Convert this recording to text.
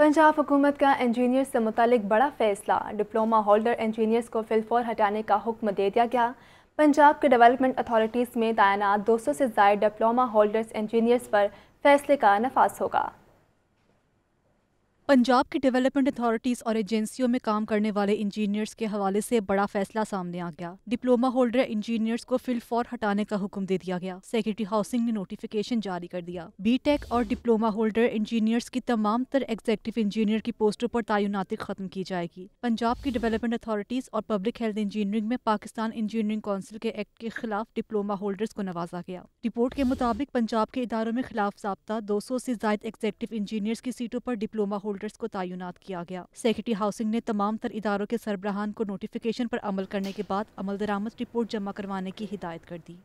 पंजाब हुकूमत का इंजीनियर से मुतलिक बड़ा फैसला डिप्लोमा होल्डर इंजीनियर्स को फिलफौर हटाने का हुक्म दे दिया गया पंजाब के डेवलपमेंट अथॉरिटीज़ में तैनात 200 से जायद डिप्लोमा होल्डर्स इंजीनियर्स पर फैसले का नफाज होगा पंजाब की डेवलपमेंट अथॉरिटीज़ और एजेंसियों में काम करने वाले इंजीनियर्स के हवाले से बड़ा फैसला सामने आ गया डिप्लोमा होल्डर इंजीनियर्स को फिल फॉर हटाने का हुक्म दे दिया गया सेक्रेटरी हाउसिंग ने नोटिफिकेशन जारी कर दिया बीटेक और डिप्लोमा होल्डर इंजीनियर्स की तमाम तर एग्जेक्टिव इंजीनियर की पोस्टों पर तयनाती खत्म की जाएगी पंजाब की डेवलपमेंट अथॉरिटीज़ और पब्लिक हेल्थ इंजीनियरिंग में पाकिस्तान इंजीनियरिंग काउंसिल के एक्ट के खिलाफ डिप्लोमा होल्डर्स को नवाजा गया रिपोर्ट के मुताबिक पंजाब के इदारों में खिलाफ जबता दो सौ ऐसी जायद एग्जेक्टिव इंजीनियर्स की सीटों पर डिप्लोमा होल्डर होल्डर्स को तयनत किया गया सेक्रेटरी हाउसिंग ने तमाम तर इदारों के सरबराहान को नोटिफिकेशन पर अमल करने के बाद अमल दरामद रिपोर्ट जमा करवाने की हिदायत कर दी